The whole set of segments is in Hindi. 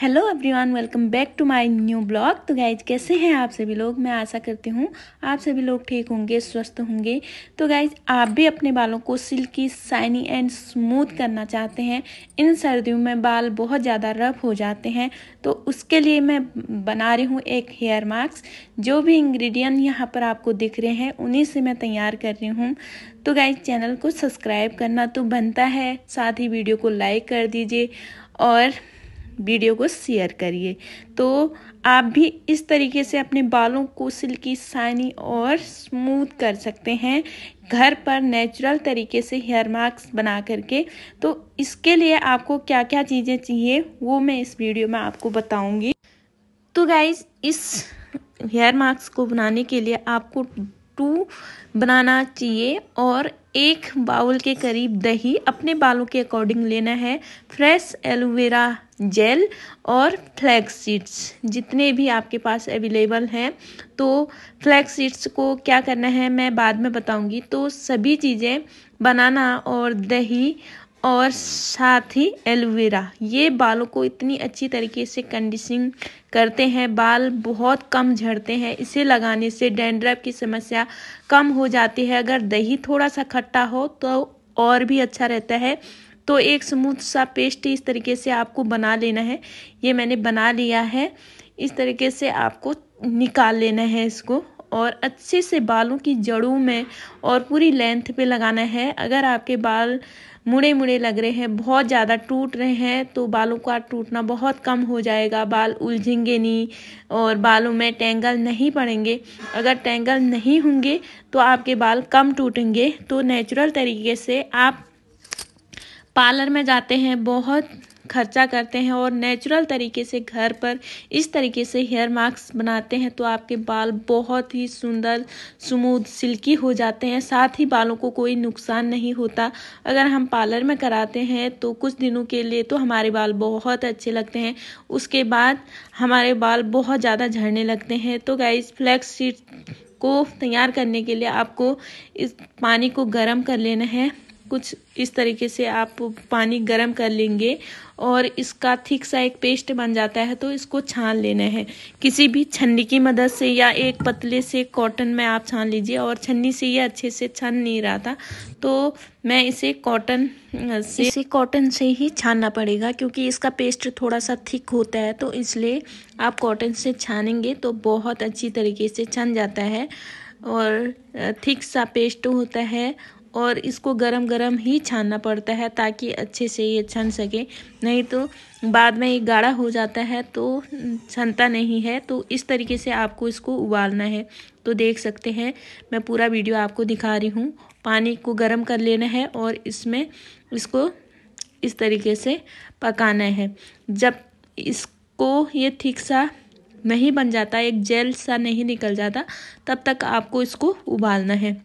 hello everyone welcome back to my new blog तो गाइज कैसे हैं आप सभी लोग मैं आशा करती हूँ आप सभी लोग ठीक होंगे स्वस्थ होंगे तो गाइज आप भी अपने बालों को सिल्की शाइनी एंड स्मूथ करना चाहते हैं इन सर्दियों में बाल बहुत ज़्यादा रफ हो जाते हैं तो उसके लिए मैं बना रही हूँ एक हेयर मास्क जो भी इंग्रीडियंट यहाँ पर आपको दिख रहे हैं उन्हीं से मैं तैयार कर रही हूँ तो गाइज चैनल को सब्सक्राइब करना तो बनता है साथ ही वीडियो को लाइक कर दीजिए और वीडियो को शेयर करिए तो आप भी इस तरीके से अपने बालों को सिल्की सानी और स्मूथ कर सकते हैं घर पर नेचुरल तरीके से हेयर मास्क बना करके तो इसके लिए आपको क्या क्या चीज़ें चाहिए वो मैं इस वीडियो में आपको बताऊंगी तो गाइज इस हेयर मास्क को बनाने के लिए आपको टू बनाना चाहिए और एक बाउल के करीब दही अपने बालों के अकॉर्डिंग लेना है फ्रेश एलोवेरा जेल और फ्लैक्स सीड्स जितने भी आपके पास अवेलेबल हैं तो फ्लैक्स सीड्स को क्या करना है मैं बाद में बताऊंगी तो सभी चीज़ें बनाना और दही और साथ ही एलोवेरा ये बालों को इतनी अच्छी तरीके से कंडीशनिंग करते हैं बाल बहुत कम झड़ते हैं इसे लगाने से डेंड्रफ की समस्या कम हो जाती है अगर दही थोड़ा सा खट्टा हो तो और भी अच्छा रहता है तो एक स्मूथ सा पेस्ट इस तरीके से आपको बना लेना है ये मैंने बना लिया है इस तरीके से आपको निकाल लेना है इसको और अच्छे से बालों की जड़ों में और पूरी लेंथ पे लगाना है अगर आपके बाल मुड़े मुड़े लग रहे हैं बहुत ज़्यादा टूट रहे हैं तो बालों का टूटना बहुत कम हो जाएगा बाल उलझेंगे नहीं और बालों में टेंगल नहीं पड़ेंगे अगर टेंगल नहीं होंगे तो आपके बाल कम टूटेंगे तो नेचुरल तरीके से आप पार्लर में जाते हैं बहुत खर्चा करते हैं और नेचुरल तरीके से घर पर इस तरीके से हेयर मास्क बनाते हैं तो आपके बाल बहुत ही सुंदर स्मूद सिल्की हो जाते हैं साथ ही बालों को कोई नुकसान नहीं होता अगर हम पार्लर में कराते हैं तो कुछ दिनों के लिए तो हमारे बाल बहुत अच्छे लगते हैं उसके बाद हमारे बाल बहुत ज़्यादा झड़ने लगते हैं तो गाइज फ्लैक्स सीड को तैयार करने के लिए आपको इस पानी को गर्म कर लेना है कुछ इस तरीके से आप पानी गर्म कर लेंगे और इसका थिक सा एक पेस्ट बन जाता है तो इसको छान लेना है किसी भी छन्नी की मदद से या एक पतले से कॉटन में आप छान लीजिए और छन्नी से ये अच्छे से छन नहीं रहा था तो मैं इसे कॉटन से इसे कॉटन से ही छानना पड़ेगा क्योंकि इसका पेस्ट थोड़ा सा थिक होता है तो इसलिए आप कॉटन से छानेंगे तो बहुत अच्छी तरीके से छन जाता है और थिक सा पेस्ट होता है और इसको गरम गरम ही छानना पड़ता है ताकि अच्छे से ये छन सके नहीं तो बाद में ये गाढ़ा हो जाता है तो छनता नहीं है तो इस तरीके से आपको इसको उबालना है तो देख सकते हैं मैं पूरा वीडियो आपको दिखा रही हूँ पानी को गर्म कर लेना है और इसमें इसको इस तरीके से पकाना है जब इसको ये ठीक सा नहीं बन जाता एक जेल सा नहीं निकल जाता तब तक आपको इसको उबालना है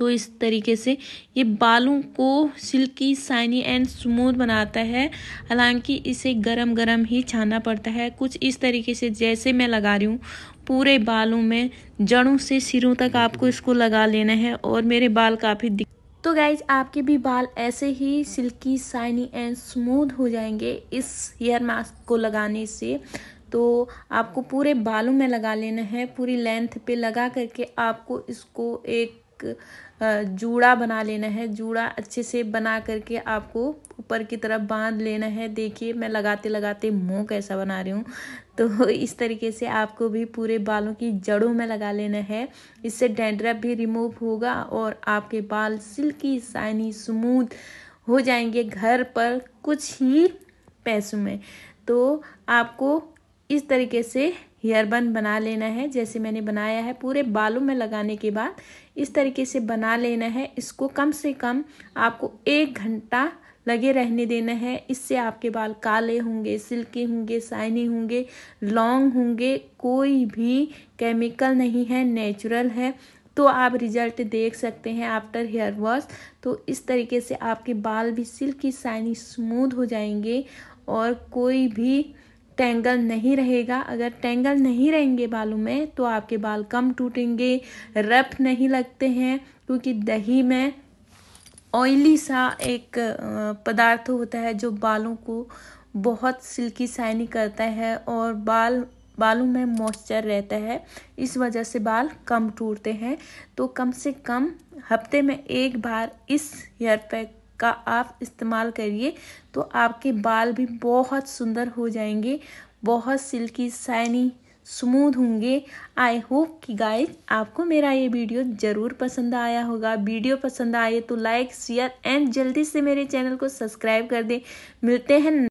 तो इस तरीके से ये बालों को सिल्की साइनी एंड स्मूथ बनाता है हालांकि इसे गरम गरम ही छाना पड़ता है कुछ इस तरीके से जैसे मैं लगा रही हूँ पूरे बालों में जड़ों से सिरों तक आपको इसको लगा लेना है और मेरे बाल काफ़ी दिख तो गाइज आपके भी बाल ऐसे ही सिल्की साइनी एंड स्मूथ हो जाएंगे इस हेयर मास्क को लगाने से तो आपको पूरे बालों में लगा लेना है पूरी लेंथ पे लगा करके आपको इसको एक एक जूड़ा बना लेना है जूड़ा अच्छे से बना करके आपको ऊपर की तरफ बांध लेना है देखिए मैं लगाते लगाते मुंह कैसा बना रही हूँ तो इस तरीके से आपको भी पूरे बालों की जड़ों में लगा लेना है इससे डेंड्रप भी रिमूव होगा और आपके बाल सिल्की साइनी स्मूथ हो जाएंगे घर पर कुछ ही पैसों में तो आपको इस तरीके से हेयरबन बना लेना है जैसे मैंने बनाया है पूरे बालों में लगाने के बाद इस तरीके से बना लेना है इसको कम से कम आपको एक घंटा लगे रहने देना है इससे आपके बाल काले होंगे सिल्की होंगे साइनी होंगे लॉन्ग होंगे कोई भी केमिकल नहीं है नेचुरल है तो आप रिजल्ट देख सकते हैं आफ्टर हेयर वॉश तो इस तरीके से आपके बाल भी सिल्की साइनी स्मूथ हो जाएंगे और कोई भी टेंगल नहीं रहेगा अगर टेंगल नहीं रहेंगे बालों में तो आपके बाल कम टूटेंगे रफ नहीं लगते हैं क्योंकि दही में ऑयली सा एक पदार्थ होता है जो बालों को बहुत सिल्की साइनी करता है और बाल बालों में मॉइस्चर रहता है इस वजह से बाल कम टूटते हैं तो कम से कम हफ्ते में एक बार इस हेयर पैक का आप इस्तेमाल करिए तो आपके बाल भी बहुत सुंदर हो जाएंगे बहुत सिल्की साइनी स्मूथ होंगे आई होप कि गाइस आपको मेरा ये वीडियो ज़रूर पसंद आया होगा वीडियो पसंद आए तो लाइक शेयर एंड जल्दी से मेरे चैनल को सब्सक्राइब कर दें मिलते हैं